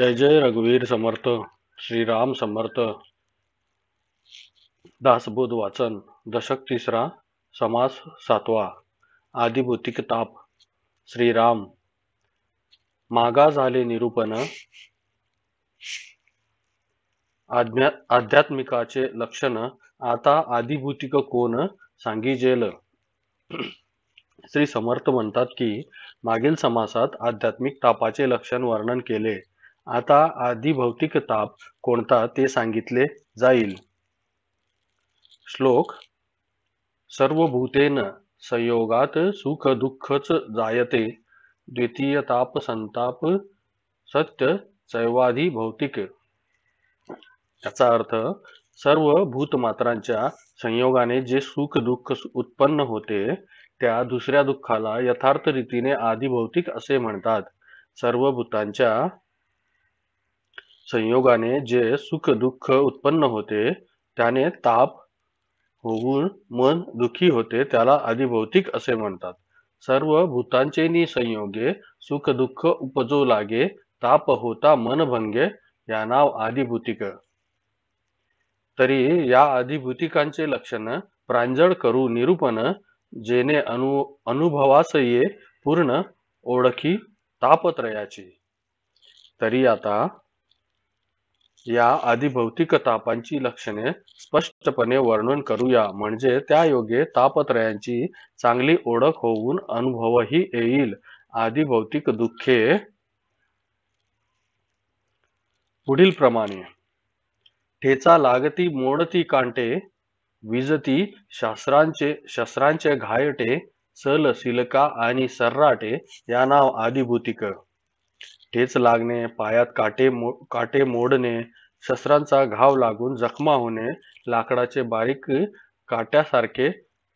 जय जय रघुवीर समर्थ श्रीराम समर्थ दासबोध वाचन दशक तिसरा समास सातवा आदिभौतिक ताप श्रीराम मागा झाले निरूपण आध्या आध्यात्मिकाचे लक्षण आता आदिभूतिक कोण सांगिजेल श्री समर्थ म्हणतात की मागील समासात आध्यात्मिक तापाचे लक्षण वर्णन केले आता भौतिक ताप कोणता ते सांगितले जाईल श्लोक सर्व भूतेन संयोगात सुख दुःखच जायते द्वितीय ताप संताप सत्य चैवाधी भौतिक याचा अर्थ सर्व भूत मात्रांच्या संयोगाने जे सुख दुःख उत्पन्न होते त्या दुसऱ्या दुःखाला यथार्थ रीतीने भौतिक असे म्हणतात सर्व भूतांच्या संयोगाने जे सुख दुःख उत्पन्न होते त्याने ताप होऊन मन दुखी होते त्याला अधिभौतिक असे म्हणतात सर्व भूतांचे संयोगे सुख दुःख उपजो लागे ताप होता मन भंगे या नाव आधिभूतिक तरी या अधिभूतिकांचे लक्षण प्रांजळ करू निरूपण जेने अनु अनुभवास ये पूर्ण ओळखी तापत्रयाची तरी आता या आदी भौतिक तापांची लक्षणे स्पष्टपणे वर्णन करूया म्हणजे त्या योगे तापत्रयांची चांगली ओळख होऊन अनुभवही येईल आदी भौतिक दुःखे पुढील प्रमाणे ठेचा लागती मोडती कांटे विजती शस्त्रांचे शस्त्रांचे घायटे सल सिलका आणि सर्राटे या नाव आदिभूतिक ठेच लागणे पायात काटे मो काटे मोडणे शस्त्रांचा घाव लागून जखमा होणे लाकडाचे बारीक काट्यासारखे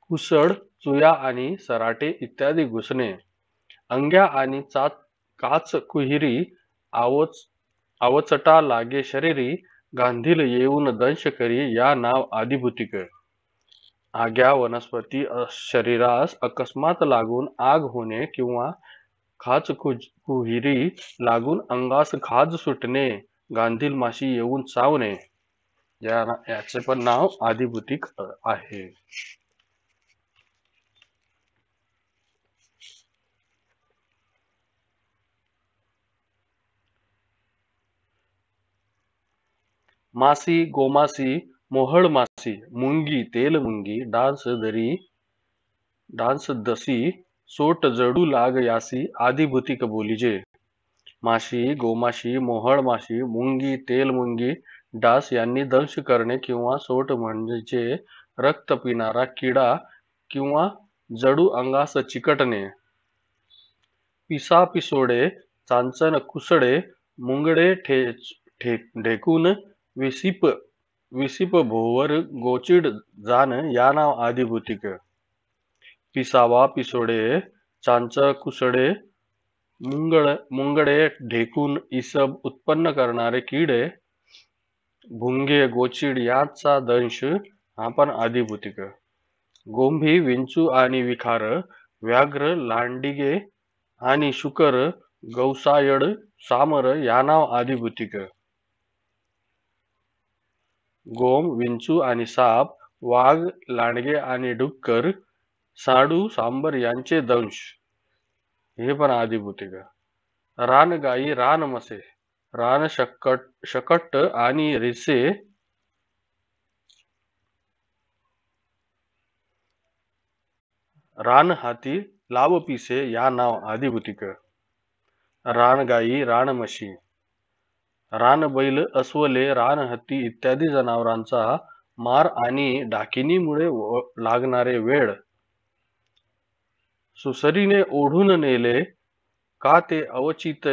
कुसड चुया आणि सराटे इत्यादी घुसणे अंग्या आणि चाच काच कुहिरी आवच आवचटा लागे शरीरी गांधील येऊन दंश करी या नाव आदिभूतिक आग्या वनस्पती शरीरास अकस्मात लागून आग होणे किंवा खाच कुहिरी लागून अंगास खाज सुटणे गांधील माशी येऊन चावणे या याचे पण नाव आदिभूतिक आहे मासी गोमासी मोहळ मासी मुंगी तेल मुंगी डान्स दरी डान्स दसी सोट जडू लाग यासी आदिभूती बोलीजे माशी गोमाशी मोहळ माशी मुंगी तेल मुंगी डास यांनी दंश करणे किंवा सोट म्हणजे रक्त पिणारा किडा किंवा जडू अंगास चिकटणे पिसा पिसोडे चांचन कुसडे मुंगडे ठे ढेकून विसिप विसिप भोवर गोचिड जाण या नाव आदिभूतिक पिसावा पिसोडे चांच कुसडे मुंगळ मुंगडे ढेकून इसब उत्पन्न करणारे किडे भुंगे गोचिड यांचा दंश आपण आधीभूतिक गोंभी विंचू आणि विखार व्याघ्र लांडिगे आणि शुकर गौसायड सामर या नाव आधीभूतिक गोम विंचू आणि साप वाघ लांडगे आणि डुक्कर साडू सांबर यांचे दंश हे पण आधिभूतिक रानगाई रानमसे रान शकट शकट आणि रिसे रान हाती पिसे या नाव आदिभूतिक रानगाई रानमशी रान बैल अस्वले रान हत्ती इत्यादी जनावरांचा मार आणि डाकिनीमुळे लागणारे वेळ सुसरीने ओढून नेले का ते अवचित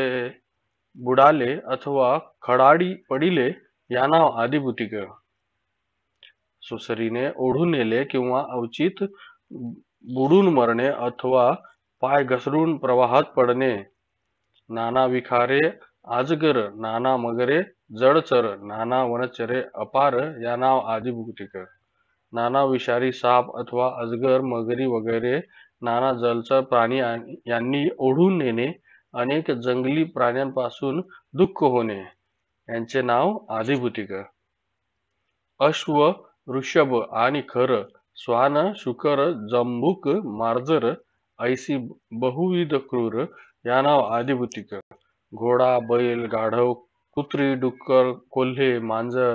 बुडाले अथवा खडाडी पडिले या नाव आदिभूतिक सुसरीने ओढून नेले किंवा अवचित बुडून मरणे अथवा पाय घसरून प्रवाहात पडणे नाना विखारे आजगर नाना मगरे जडचर नाना वनचरे अपार या नाव आदिभूतिक नाना विषारी साप अथवा अजगर मगरी वगैरे नाना जलचर प्राणी यांनी ओढून नेणे अनेक जंगली प्राण्यांपासून दुःख होणे यांचे नाव आदिभूतिक अश्व ऋषभ आणि खर स्वान शुकर जंबुक मार्जर ऐसी बहुविध क्रूर या नाव आधिभूतिक घोडा बैल गाढव कुत्री डुक्कर कोल्हे मांजर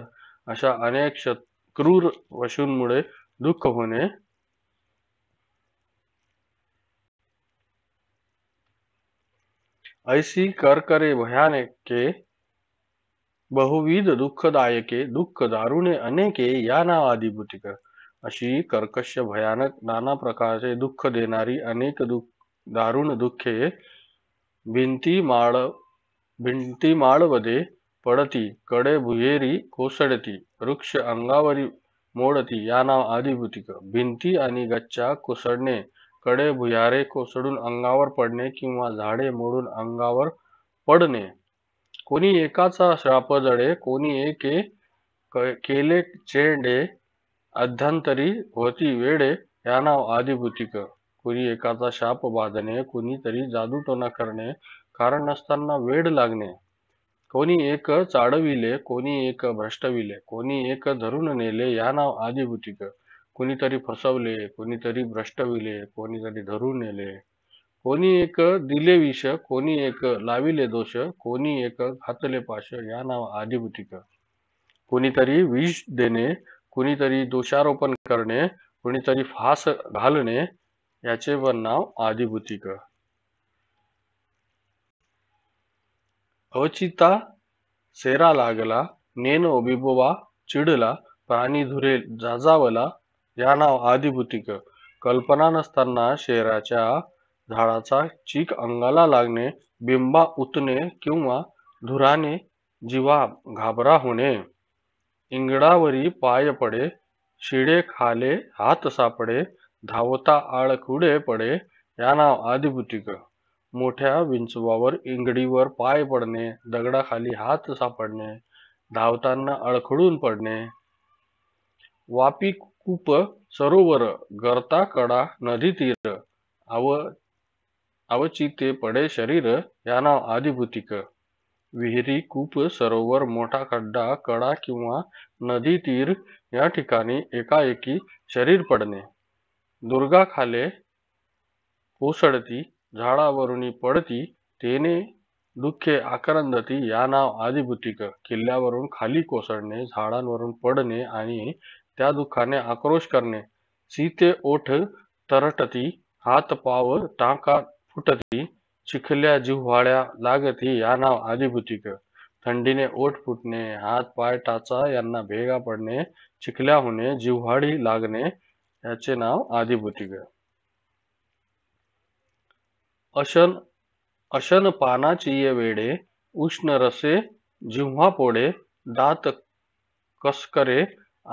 अशा अनेक क्रूर वशूंमुळे दुःख होणे ऐसी कर करे भयानके बहुविध दुःखदायके दुःख दारुणे अनेके या नाव भूतिक अशी कर्कश भयानक नाना प्रकारचे दुःख देणारी अनेक दुःख दारुण दुःखे भिंती माळ भिंती माळवदे पडती कडे भुयेरी कोसळती वृक्ष अंगावरी मोडती या नाव आदिभूतिक भिंती आणि गच्चा कोसळणे कडे भुयारे कोसडून अंगावर पडणे किंवा झाडे मोडून अंगावर पडणे कोणी एकाचा श्राप जडे कोणी एके केले चेंडे अध्यंतरी होती वेडे या नाव आदिभूतिक कोणी एकाचा शाप बाधणे कुणीतरी जादूटोना करणे कारण नसताना वेड लागणे कोणी एक चाडविले कोणी एक भ्रष्टविले कोणी एक धरून नेले या नाव आदिभूतिक कोणीतरी फसवले कोणीतरी भ्रष्टविले कोणीतरी धरून नेले कोणी एक दिले विष कोणी एक लाविले दोष कोणी एक घातले पाश या नाव आधीभूतिक कोणीतरी विष देणे कोणीतरी दोषारोपण करणे कोणीतरी फास घालणे याचे पण नाव आधीभूतिक अवचिता सेरा लागला नेन ओबिबोवा चिडला प्राणी धुरे जाजावला या नाव आदिभूतिक कल्पना नसताना शेराच्या झाडाचा चीक अंगाला लागणे बिंबा उतणे किंवा धुराने जीवा घाबरा होणे इंगडावरी पाय पडे शिडे खाले हात सापडे धावता कुडे पडे या नाव आदिभूतिक मोठ्या विंचवावर इंगडीवर पाय पडणे दगडाखाली हात सापडणे धावताना अळखडून पडणे वापी कूप सरोवर कडा नदी तीर आव आवचिते पडे शरीर या नाव आदिभूतिक विहिरी कूप सरोवर मोठा खड्डा कडा किंवा नदी तीर या ठिकाणी एकाएकी शरीर पडणे दुर्गा खाले कोसळती झाडावरुणी पडती तेने दुःखे आक्रंदती या नाव आदिभूतिक किल्ल्यावरून खाली कोसळणे झाडांवरून पडणे आणि त्या दुःखाने आक्रोश करणे सीते ओठ तरटती हात पाव टाका फुटती चिखल्या जिव्हाळ्या लागती या नाव आदिभूतिक थंडीने ओठ फुटणे हात पाय टाचा यांना भेगा पडणे चिखल्या होणे जिव्हाळी लागणे याचे नाव आदिभूतिक अशन अशन पानाची ये वेडे उष्ण रसे जिव्हा पोडे दात कसकरे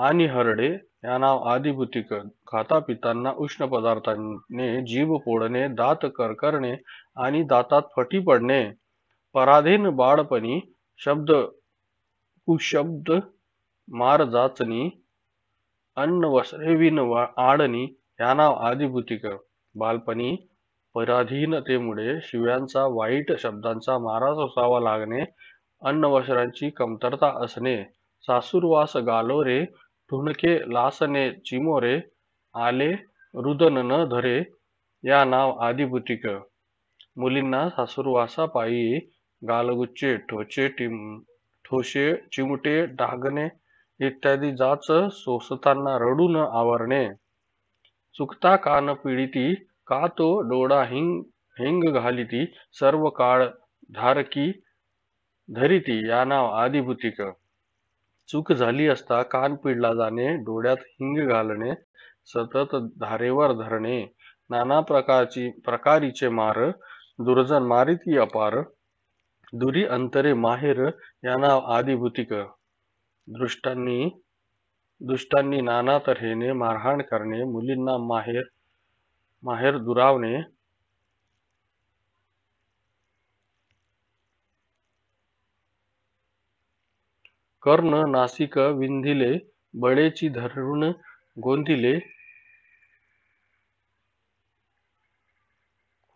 आणि हरडे या नाव आदिभूतिक खाता पितांना उष्ण पदार्थाने जीभ पोडणे दात करकरणे आणि दातात फटी पडणे पराधीन बाळपणी शब्द कुशब्द मार जाचणी अन्न वस्त्रे आडणी या नाव आदिभूतिक बालपणी पराधीनतेमुळे शिव्यांचा वाईट शब्दांचा मारा सोसावा लागणे वस्त्रांची कमतरता असणे सासुरवास गालोरे ठुणके लासने चिमोरे आले रुदन न धरे या नाव आदिभूतिक मुलींना मुलींना पायी गालगुच्चे ठोचे टिम ठोशे चिमटे डागणे इत्यादी जाच सोसताना रडून आवरणे चुकता कान पिळीती का तो डोळा हिंग हिंग घालिती सर्व काळ धारकी धरिती या नाव आदिभूतिक चूक झाली असता कान पिडला जाणे डोळ्यात हिंग घालणे सतत धारेवर धरणे नाना प्रकारची प्रकारीचे मार दुर्जन मारिती अपार दुरी अंतरे माहेर यांना आदिभूतिक दृष्टांनी दुष्टांनी नाना तऱ्हेने मारहाण करणे मुलींना माहेर माहेर दुरावणे कर्ण नासिक विंधिले बळेची धरून गोंधिले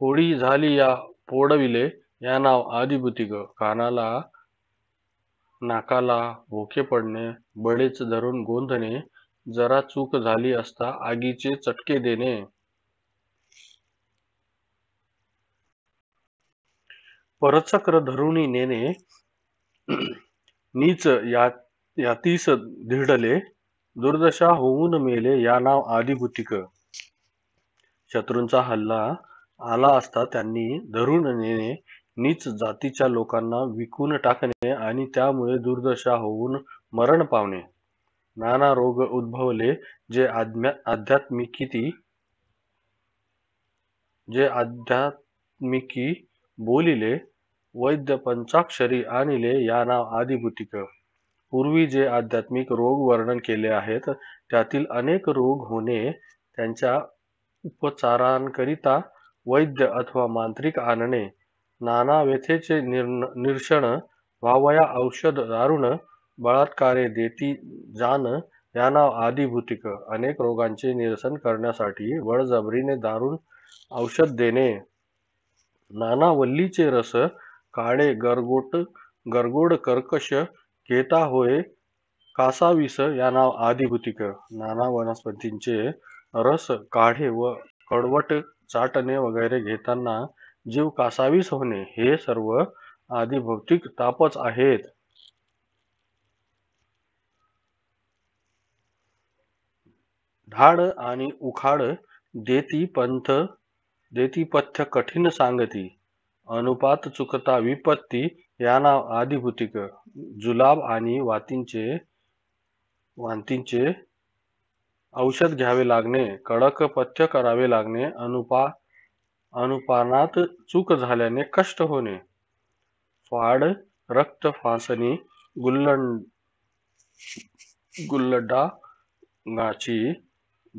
होळी झाली या पोडविले या नाव आदिभूतिक कानाला नाकाला भोके पडणे बळेच धरून गोंधणे जरा चूक झाली असता आगीचे चटके देणे परचक्र धरुणी नेणे नीच या यातीस धिडले दुर्दशा होऊन मेले या नाव आदिभूतिक शत्रूंचा हल्ला आला असता त्यांनी धरून नेणे नीच जातीच्या लोकांना विकून टाकणे आणि त्यामुळे दुर्दशा होऊन मरण पावणे नाना रोग उद्भवले जे आध्यात्मिकी जे आध्यात्मिकी बोलिले वैद्य पंचाक्षरी ले या नाव आदिभूतिक पूर्वी जे आध्यात्मिक रोग वर्णन केले आहेत त्यातील अनेक रोग होणे त्यांच्या उपचारांकरिता वैद्य अथवा मांत्रिक आणणे नाना व्यथेचे निरक्षण वावया औषध दारुण बळात्कारे देती जाण या नाव आदिभूतिक अनेक रोगांचे निरसन करण्यासाठी वळजबरीने दारुण औषध देणे नाना वल्लीचे रस काळे गरगोट गरगोड कर्कश केता होय कासावीस या नाव आदिभूतिक नाना वनस्पतींचे रस काढे व कडवट चाटणे वगैरे घेताना जीव कासावीस होणे हे सर्व आदिभौतिक तापच आहेत धाड आणि उखाड देती पंथ देती पथ्य कठीण सांगती अनुपात चुकता विपत्ती या नाव आधिभूतिक जुलाब आणि वातींचे वांतींचे औषध घ्यावे लागणे कडक पथ्य करावे लागणे अनुपा अनुपानात चूक झाल्याने कष्ट होणे फाड रक्त फासणी गुल्लंड गाची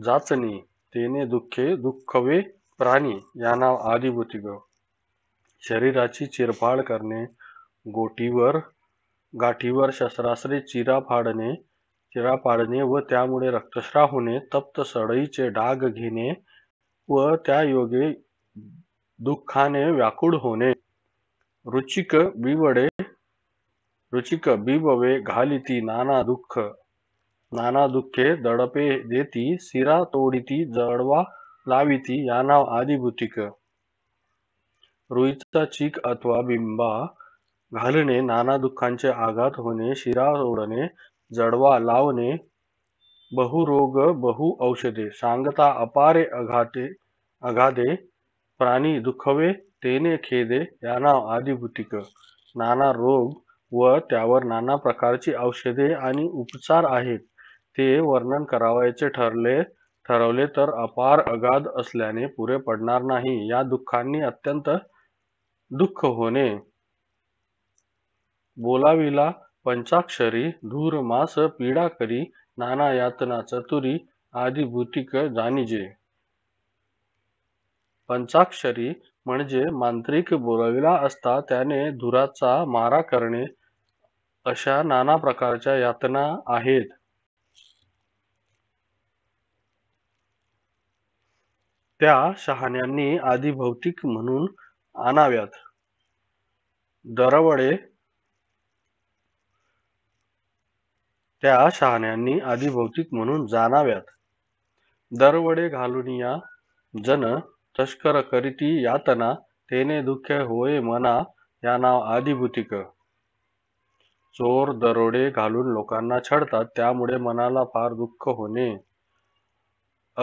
जाचणी तेने दुःखे दुःखवे प्राणी या नाव आधिभूतिक शरीराची चिरफाड करणे गोटीवर गाठीवर शस्त्रास्त्रे चिरा फाडणे चिरा पाडणे व त्यामुळे रक्तस्राव होणे तप्त सडईचे डाग घेणे व त्या योगे दुःखाने व्याकुळ होणे रुचिक बिवडे रुचिक बिबवे घालिती नाना दुःख नाना दुःखे दडपे देती सिरा तोडिती जडवा लाविती या नाव आदिभूतिक रुईचा चीक अथवा बिंबा घालणे, नाना दुःखांचे आघात होणे, शिरा ओढणे, जडवा लावणे, बहुरोग औषधे सांगता अपारे अघाते अगाधे प्राणी दुखवे तेने खेदे या नाव आदिभूतिक नाना रोग व त्यावर नाना प्रकारची औषधे आणि उपचार आहेत ते वर्णन करावायचे ठरले ठरवले तर अपार अगाध असल्याने पुरे पडणार नाही या दुःखांनी अत्यंत दुःख होणे बोलाविला पंचाक्षरी धूर मास पीडा करी नाना यातना चतुरी आदी भूतिक जाणीजे पंचाक्षरी म्हणजे मांत्रिक बोलाविला असता त्याने धुराचा मारा करणे अशा नाना प्रकारच्या यातना आहेत त्या शहाण्यांनी आधी भौतिक म्हणून आणाव्यात दरवडे त्या शहाण्यांनी आधीभौतिक म्हणून जाणाव्यात दरवडे घालून या जन तस्कर करीती यातना तेने दुःख होय मना या नाव आधीभूतिक चोर दरोडे घालून लोकांना छडतात त्यामुळे मनाला फार दुःख होणे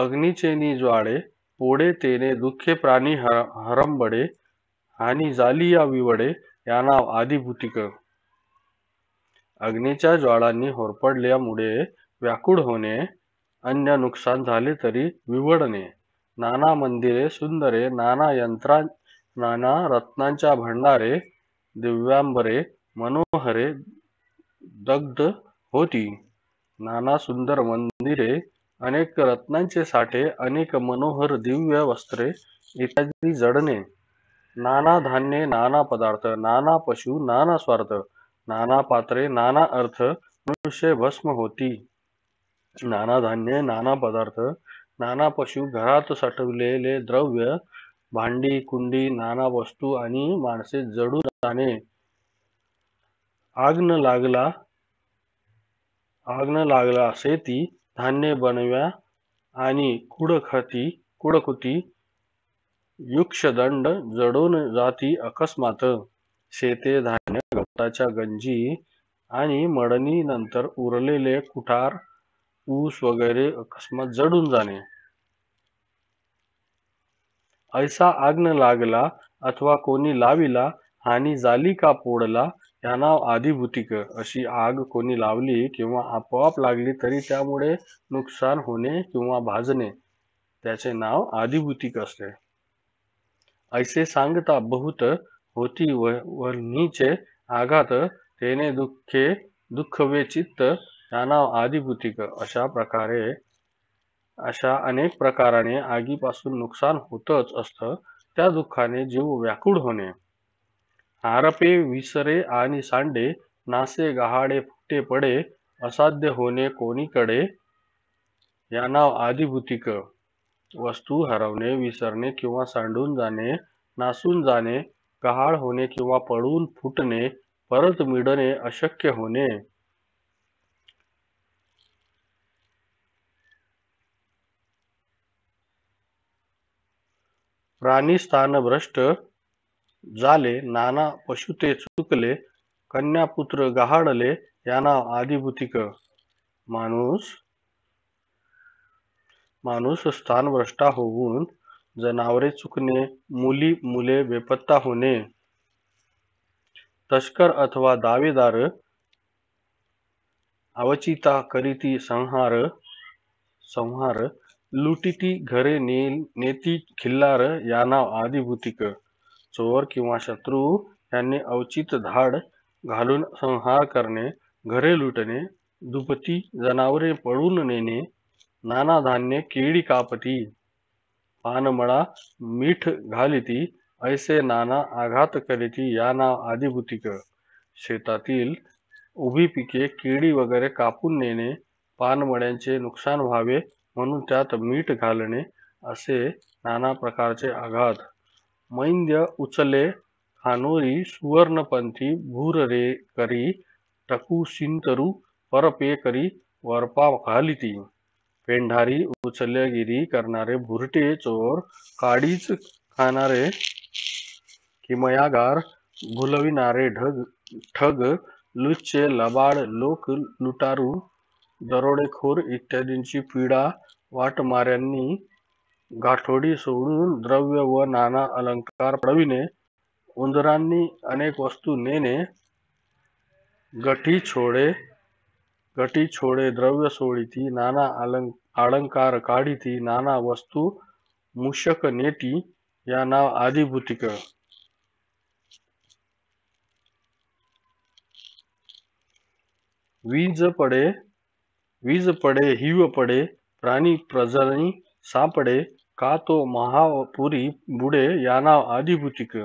अग्निचेनी ज्वाळे पोडे तेने दुःखे प्राणी हर हरंबडे आणि झाली या नाव आदिभूतिक भूतिक अग्नीच्या ज्वाळांनी होरपडल्यामुळे व्याकुळ होणे अन्य नुकसान झाले तरी विवडणे नाना मंदिरे सुंदरे नाना यंत्रा नाना रत्नांच्या भंडारे दिव्यांबरे मनोहरे दग्ध होती नाना सुंदर मंदिरे अनेक रत्नांचे साठे अनेक मनोहर दिव्य वस्त्रे इत्यादी जडणे नाना धान्ये नाना पदार्थ नाना पशु नाना स्वार्थ नाना पात्रे नाना अर्थ मनुष्य भस्म होती नाना धान्य नाना पदार्थ नाना पशु घरात साठवलेले द्रव्य भांडी कुंडी नाना वस्तू आणि माणसे जडू जाणे आग्न लागला आग्न लागला शेती धान्य बनव्या आणि कुडखती कुडकुती युक्षदंड जडून जाती अकस्मात शेते धान्य गवताच्या गंजी आणि मडणी नंतर उरलेले कुठार ऊस वगैरे अकस्मात जडून जाणे ऐसा आग्न लागला अथवा कोणी लाविला हानी झाली का पोडला नाव आधिभूतिक अशी आग कोणी लावली किंवा आपोआप लागली तरी त्यामुळे नुकसान होणे किंवा भाजणे त्याचे नाव आधिभूतिक असते ऐसे सांगता बहुत होती व नीचे आघात तेने दुःखे दुःखवे चित्त नाव आदिभूतिक अशा प्रकारे अशा अनेक प्रकाराने आगीपासून नुकसान होतच असत त्या दुःखाने जीव व्याकुळ होणे आरपे विसरे आणि सांडे नासे गहाडे फुटे पडे असाध्य होणे कोणीकडे या नाव आदिभूतिक वस्तू हरवणे विसरणे किंवा सांडून जाणे नासून जाणे गहाळ होणे किंवा पडून फुटणे परत मिळणे अशक्य होणे प्राणी स्थान भ्रष्ट झाले नाना पशुते चुकले कन्या पुत्र गहाडले यांना आदिभूतिक माणूस माणूस स्थानभ्रष्ट होऊन जनावरे चुकणे मुली मुले बेपत्ता होणे तस्कर अथवा दावेदार अवचिता करीती संहार संहार लुटिती घरे ने, नेती खिल्लार या नाव आदिभूतिक चोर किंवा शत्रू यांनी अवचित धाड घालून संहार करणे घरे लुटणे दुपती जनावरे पळून नेणे नाना धान्य केळी कापती पानमळा मीठ घालिती ऐसे नाना आघात करीती या नाव आदिभूतिक शेतातील उभी पिके केळी वगैरे कापून नेणे पानमळ्यांचे नुकसान व्हावे म्हणून त्यात मीठ घालणे असे नाना प्रकारचे आघात मैंद्य उचले खानोरी सुवर्णपंथी भूर रे करी टकू सिंतरू परपे करी वरपा घालिती पेंढारी उचलगिरी करणारे भुरटे चोर काडीच खाणारे किमयागार भुलविणारे ढग ठग लुच्चे लबाड लोक लुटारू दरोडेखोर इत्यादींची पीडा वाटमाऱ्यांनी गाठोडी सोडून द्रव्य व नाना अलंकार पडविणे उंदरांनी अनेक वस्तू नेणे गठी छोडे घटी छोडे द्रव्य सोळीती नाना आलं अलंकार काढीती नाना वस्तू मुशक नेती या नाव आदिभूतिक वीज पडे वीज पडे हिव पडे प्राणी प्रजनी सापडे का तो महापुरी बुडे या नाव आदिभूतिक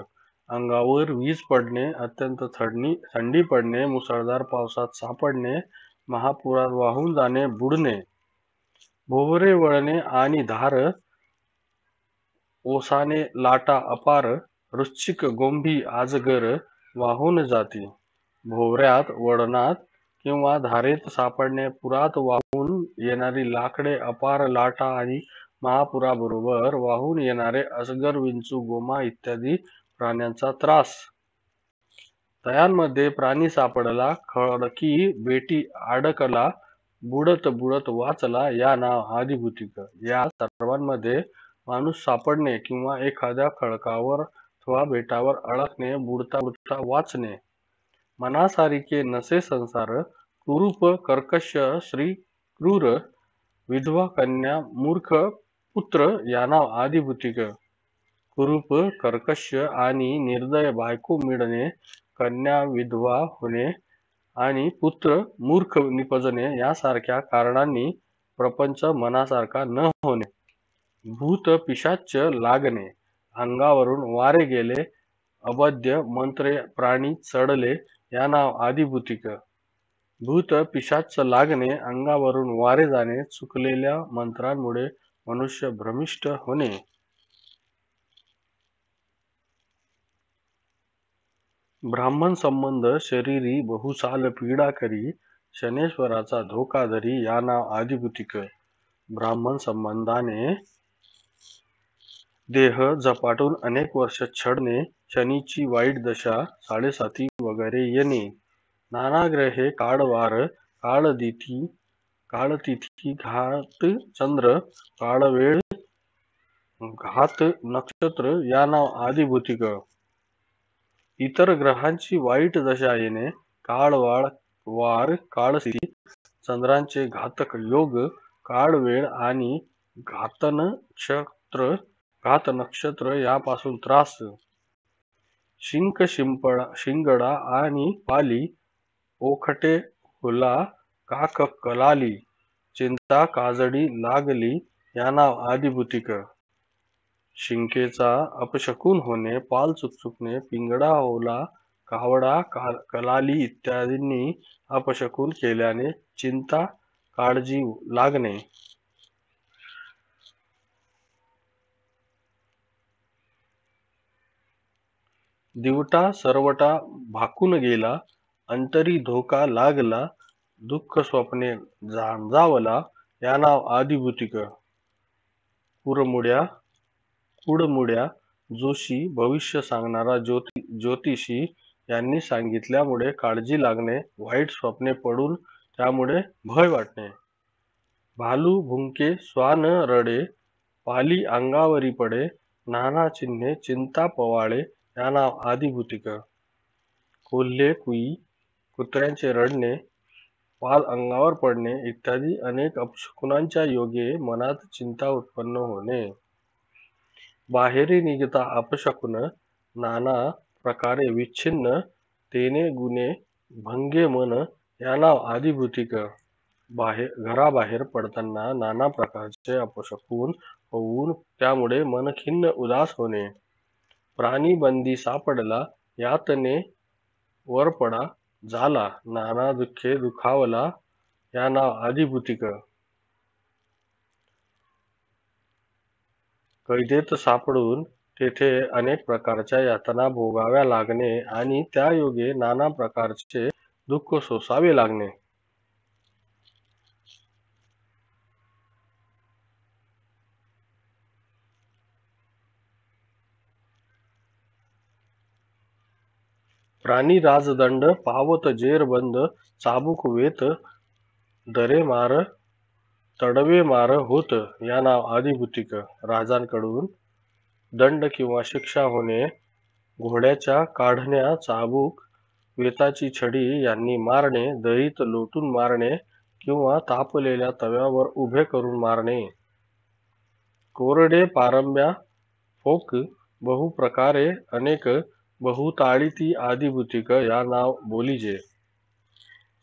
अंगावर वीज पडणे अत्यंत थंडी थंडी पडणे मुसळधार पावसात सापडणे महापुरात वाहून जाणे बुडणे भोवरे वळणे आणि धार ओसाने लाटा अपार रुच्छिक गोंभी आजगर वाहून जाती भोवऱ्यात वळणात किंवा धारेत सापडणे पुरात वाहून येणारी लाकडे अपार लाटा आणि महापुराबरोबर वाहून येणारे अजगर विंचू गोमा इत्यादी प्राण्यांचा त्रास तयांमध्ये प्राणी सापडला खडकी बेटी अडकला बुडत बुडत वाचला या नाव आदिभूतिक या सर्वांमध्ये माणूस सापडणे किंवा एखाद्या खडकावर अथवा बेटावर अडकणे बुडता बुडता वाचणे मनासारिके नसे संसार कुरूप कर्कश श्री क्रूर विधवा कन्या मूर्ख पुत्र या नाव आदिभूतिक कुरूप कर्कश आणि निर्दय बायको मिळणे कन्या विधवा होणे आणि पुत्र मूर्ख निपजणे यासारख्या कारणांनी प्रपंच मनासारखा न होणे भूत पिशाच लागणे अंगावरून वारे गेले अबद्य मंत्रे प्राणी चढले या नाव आदिभूतिक भूत पिशाच लागणे अंगावरून वारे जाणे चुकलेल्या मंत्रांमुळे मनुष्य भ्रमिष्ट होणे ब्राह्मण संबंध शरीरी बहुसाल पीडा करी शनेश्वराचा धोकाधरी या नाव आदिभूतिक ब्राह्मण संबंधाने देह झपाटून अनेक वर्ष छडणे शनीची वाईट दशा साडेसाती वगैरे येणे नानाग्रहे काळवार काळदिथी काळतिथी घात चंद्र काळवेळ घात नक्षत्र या नाव आदिभूतिक इतर ग्रहांची वाईट दशा येणे काळवाळ वार काळस्थिती चंद्रांचे घातक योग काळवेळ आणि घातनक्षत्र घात नक्षत्र यापासून त्रास शिंक शिंपडा शिंगडा आणि पाली ओखटे हुला काक कलाली चिंता काजडी लागली या नाव आदिभूतिक शिंकेचा अपशकुन होणे पाल चुकचुकणे पिंगडा ओला कावडा कलाली इत्यादींनी अपशकुन केल्याने चिंता काळजी लागणे दिवटा सरवटा भाकून गेला अंतरी धोका लागला दुःख स्वप्ने जावला या नाव आदिभूतिक पुरमुड्या कुडमुड्या जोशी भविष्य सांगणारा ज्योति ज्योतिषी यांनी सांगितल्यामुळे काळजी लागणे वाईट स्वप्ने पडून त्यामुळे भय वाटणे भालू भुंके स्वान रडे पाली अंगावरी पडे नाना चिन्हे चिंता पवाळे या नाव आदिभूतिक कोल्हे कुई कुत्र्यांचे रडणे पाल अंगावर पडणे इत्यादी अनेक अपशकुनांच्या योगे मनात चिंता उत्पन्न होणे बाहेरी निघता आपशकुन नाना प्रकारे विच्छिन्न तेने गुणे भंगे मन याला आदिभूती कर बाहेर घराबाहेर पडताना नाना प्रकारचे अपशकून होऊन त्यामुळे मन खिन्न उदास होणे प्राणी बंदी सापडला यातने वरपडा झाला नाना दुःखे दुखावला या नाव आदिभूतिक कैदेत सापडून तेथे अनेक प्रकारच्या यातना भोगाव्या लागणे आणि त्या योगे नाना प्रकारचे दुःख सोसावे लागणे प्राणी राजदंड पावत जेरबंद चाबुक वेत दरे मार तडवे मार होत या नाव आदिभूतिक राजांकडून दंड किंवा शिक्षा होणे घोड्याच्या काढण्या चाबूक वेताची छडी यांनी मारणे दहीत लोटून मारणे किंवा तापलेल्या तव्यावर उभे करून मारणे कोरडे पारंब्या फोक बहुप्रकारे अनेक बहुताळीती आदिभूतिक या नाव बोलीजे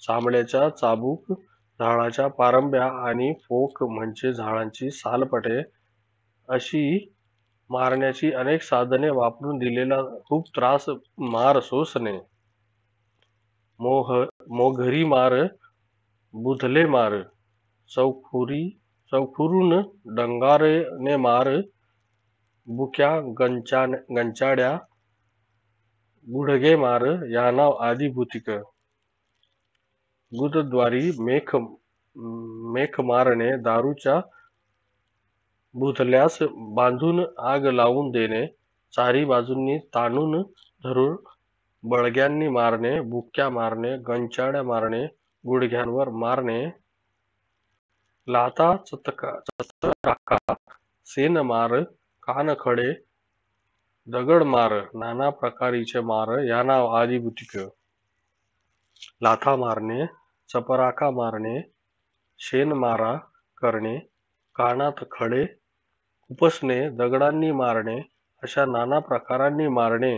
चामड्याच्या चाबूक झाडाच्या पारंब्या आणि फोक म्हणजे झाडांची सालपटे अशी मारण्याची अनेक साधने वापरून दिलेला खूप त्रास मार सोसणे मोह मोघरी मार बुधले मार चौखुरी चौखुरून डंगारेने मार बुक्या गंचा गंचाड्या गुडघे मार यांना आदी भूतिक गुदद्वारी मेख मारणे दारूच्या बुधल्यास बांधून आग लावून देणे चारी बाजूंनी ताणून धरून बळग्यांनी मारणे बुक्क्या मारणे गंचाड्या मारणे गुडघ्यांवर मारणे लाता चतका सेन मार कानखडे दगड मार नाना प्रकारीचे मार या नाव आदिभूतिक लाथा मारणे चपराका मारणे मारा करणे कानात खडे उपसणे दगडांनी मारणे अशा नाना प्रकारांनी मारणे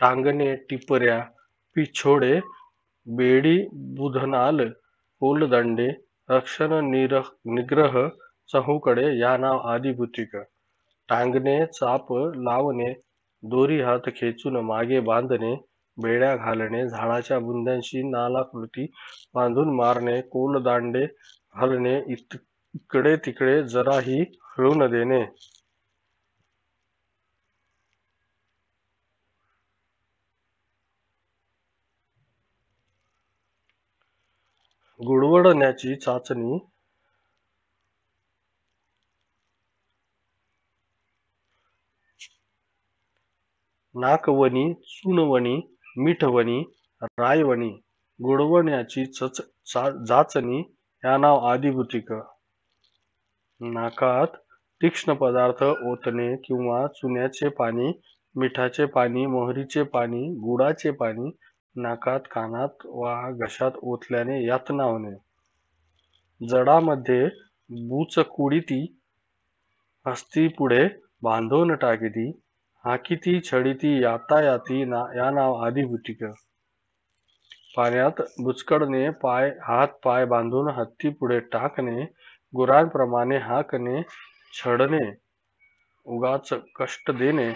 टांगणे टिपऱ्या पिछोडे बेडी बुधनाल कोलदंडे रक्षण निरह निग्रह चहूकडे या नाव आदी टांगणे चाप लावणे दोरी हात खेचून मागे बांधणे बेड्या घालणे झाडाच्या बुंद्यांशी नालाकृती बांधून मारणे कोलदांडे घालणे इकडे तिकडे जराही हळू न देणे गुडवडण्याची चाचणी नाकवनी चुनवणी मिठवणी रायवणी गुडवण्याची चच जाचणी या नाव आदिभूतिक नाकात तीक्ष्ण पदार्थ ओतणे किंवा चुन्याचे पाणी मिठाचे पाणी मोहरीचे पाणी गुडाचे पाणी नाकात कानात वा घशात ओतल्याने यातना होणे जडामध्ये बुचकुडीती हस्ती पुढे बांधून टाकीती हाकिती छडीती यातायाती ना या नाव आदी पाण्यात बुचकडणे पाय हात पाय बांधून हत्ती पुढे टाकणे गुरांप्रमाणे हाकणे छडणे उगाच कष्ट देणे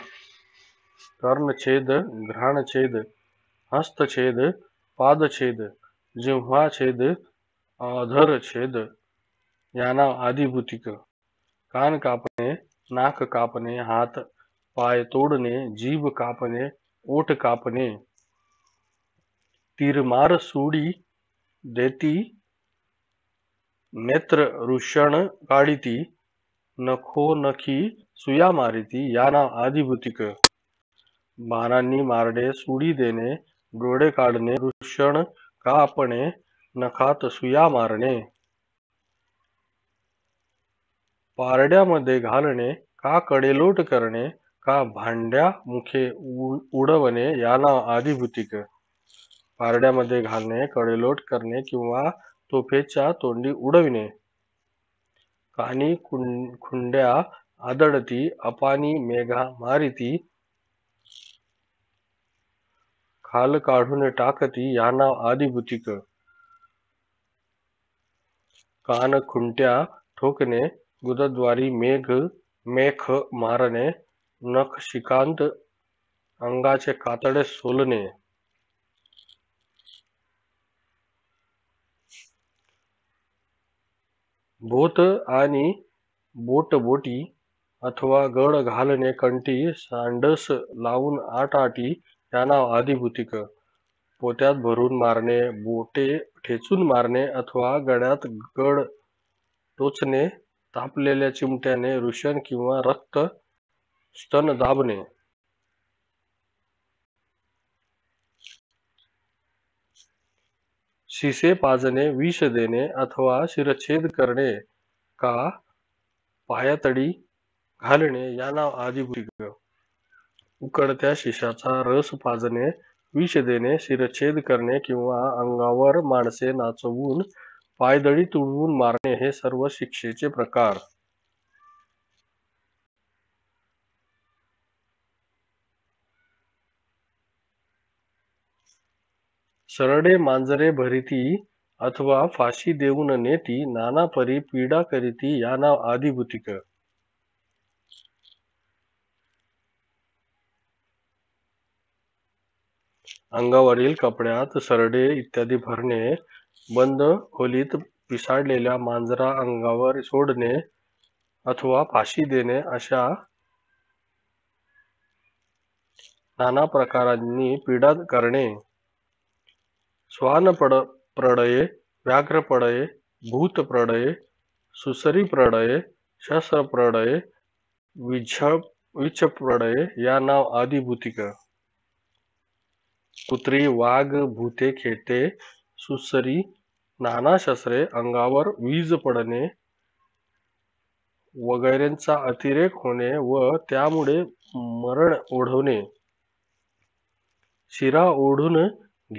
कर्णछेद घ्राणछेद हस्तछेद पादछेद छेद अधरछेद नाव आदिभूतिक कान कापणे नाक कापणे हात पाय तोडणे जीव कापणे ओठ कापणे तीरमार सोडी देती नेत्र ऋषण काढिती नखो नखी सुया मारिती याना आदिभूतिक बाणांनी मारणे सुडी देणे डोळे काढणे ऋषण कापणे नखात सुया मारणे पारड्यामध्ये घालणे का कडेलोट करणे का भांड्या मुखे उडवणे याला आधीभूतिक पारड्यामध्ये घालणे कडेलोट करणे किंवा तोफेच्या तोंडी उडविणे कानी खुंड्या आदळती अपानी मेघा मारिती खाल काढून टाकती नाव आधीभूतिक कान खुंट्या ठोकणे गुदद्वारी मेघ मेख मारणे नख शिकांत अंगाचे कातडे सोलणे भूत आणि बोटी अथवा गड घालणे कंटी सांडस लावून आटाटी या नाव आधीभूतिक पोत्यात भरून मारणे बोटे ठेचून मारणे अथवा गड्यात गड टोचणे तापलेल्या चिमट्याने रुषण किंवा रक्त स्तन दाबणे शिसे पाजणे विष देणे अथवा शिरच्छेद करणे का पायातडी घालणे या नाव आदिभूत उकडत्या शिशाचा रस पाजणे विष देणे शिरच्छेद करणे किंवा अंगावर माणसे नाचवून पायदळी तुळवून मारणे हे सर्व शिक्षेचे प्रकार सरडे मांजरे भरिती अथवा फाशी देऊन नेती नाना परी पीडा करीती या नाव आदिभूतिक अंगावरील कपड्यात सरडे इत्यादी भरणे बंद खोलीत पिसाडलेल्या मांजरा अंगावर सोडणे अथवा फाशी देणे अशा नाना प्रकारांनी पीडा करणे श्वानपड प्रणये व्याघ्रप्रणये शस्त्र सुसरीप्रणये विछ प्रणये या नाव आदी भूतिक कुत्री वाघ भूते खेते सुसरी नाना शस्त्रे अंगावर वीज पडणे वगैरेंचा अतिरेक होणे व त्यामुळे मरण ओढवणे शिरा ओढून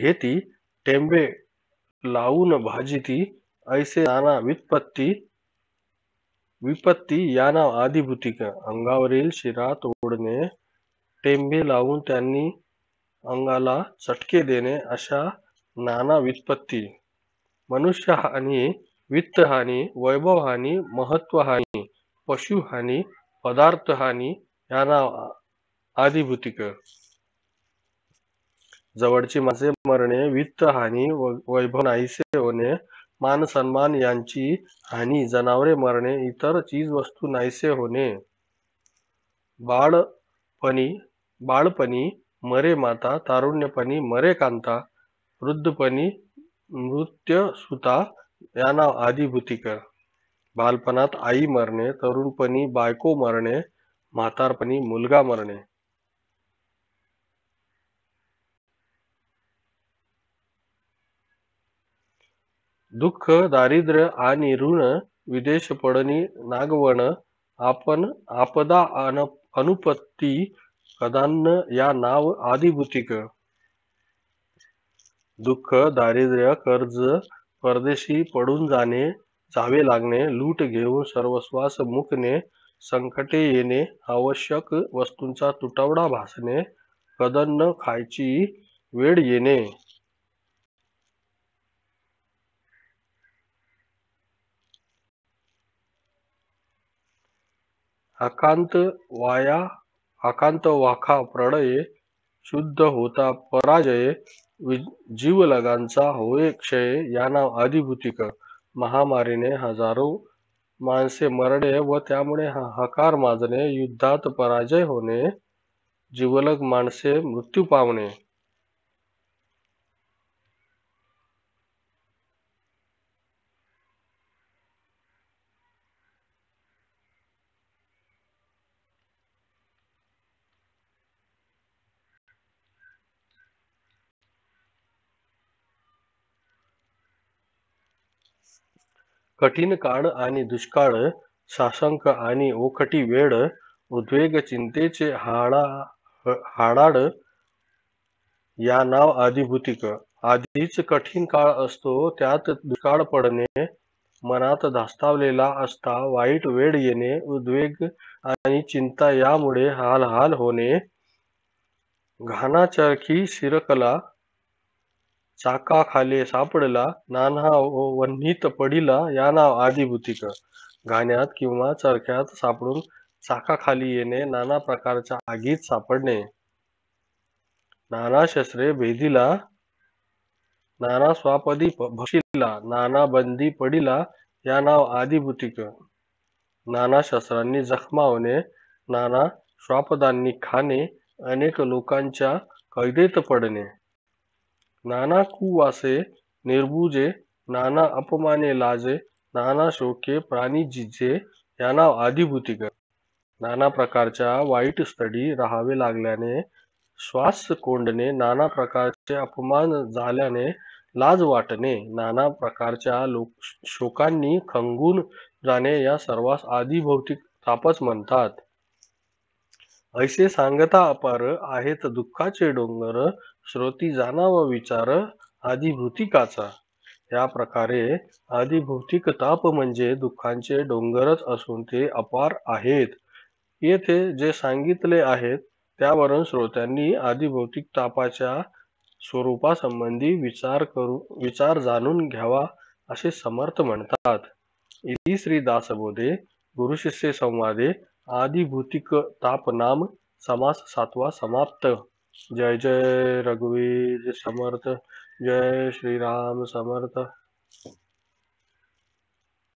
घेती टेंबे लावून भाजिती ऐसे नाना वित्पत्ती विपत्ती नाव आदिभूतिक अंगावरील शिरा तोडणे टेंबे लावून त्यांनी अंगाला चटके देणे अशा नाना हानी मनुष्यहानी वित्तहानी वैभवहानी महत्वहानी पशुहानी पदार्थहानी नाव आदिभूतिक जवळची माणसे मरणे वित्त हानी वैभव नाहीसे होणे मान सन्मान यांची हानी जनावरे मरणे इतर चीज वस्तू नाहीसे होणे बाळपणी बाळपणी मरे माता तारुण्यपणी मरे कांता वृद्धपणी नृत्य सुता यांना आदिभूतिक बालपणात आई मरणे तरुणपणी बायको मरणे म्हातारपणी मुलगा मरणे दुःख दारिद्र्य आणि ऋण विदेश पडणी नागवण आपण आपदा अन अनुपत्ती कदान्न या नाव आदिभूतिक दुःख दारिद्र्य कर्ज परदेशी पडून जाणे जावे लागणे लूट घेऊन सर्वस्वास मुकणे संकटे येणे आवश्यक वस्तूंचा तुटवडा भासणे कदन्न खायची वेळ येणे आकांत वाया आकांत वाखा प्रणये शुद्ध होता पराजये जीवलगांचा होय क्षय या नाव अधिभूतिक महामारीने हजारो माणसे मरणे व त्यामुळे हकार माजणे युद्धात पराजय होणे जीवलग माणसे मृत्यू पावणे कठीण काळ आणि दुष्काळ सासंक आणि ओखटी वेळ उद्वेग चिंतेचे हाडा हाडाड या नाव आधीभूतिक आधीच कठीण काळ असतो त्यात दुष्काळ पडणे मनात धास्तावलेला असता वाईट वेळ येणे उद्वेग आणि चिंता यामुळे हालहाल होणे घाणाचरखी शिरकला खाले सापडला नाना वनीत पडिला या नाव आदिभूतिक घाण्यात किंवा चरख्यात सापडून खाली येणे नाना प्रकारच्या आगीत सापडणे नाना शस्त्रे भेदिला नाना स्वापदी भक्षिला नाना बंदी पडिला या नाव आदिभूतिक नाना शस्त्रांनी जखमावणे नाना स्वापदांनी खाणे अनेक लोकांच्या कैदेत पडणे नाना कुवासे निर्बुजे, नाना अपमाने लाजे, नाना शोके प्राणी जिजे यांना आधिभूती कर नाना प्रकारच्या वाईट स्टडी राहावे लागल्याने श्वास कोंडणे नाना प्रकारचे अपमान झाल्याने लाज वाटणे नाना प्रकारच्या लोक शोकांनी खंगून जाणे या सर्वास भौतिक तापच म्हणतात ऐसे सांगता अपार आहेत दुःखाचे डोंगर श्रोती व विचार आदिभूतिकाचा या प्रकारे आदिभौतिक ताप म्हणजे दुःखांचे डोंगरच असून ते अपार आहेत येथे जे सांगितले आहेत त्यावरून श्रोत्यांनी आदिभौतिक तापाच्या स्वरूपासंबंधी विचार करू विचार जाणून घ्यावा असे समर्थ म्हणतात इति श्री दासबोधे गुरुशिष्य संवादे ताप नाम समास सातवा समाप्त जय जय रघुवीर समर्थ जय श्री राम समर्थ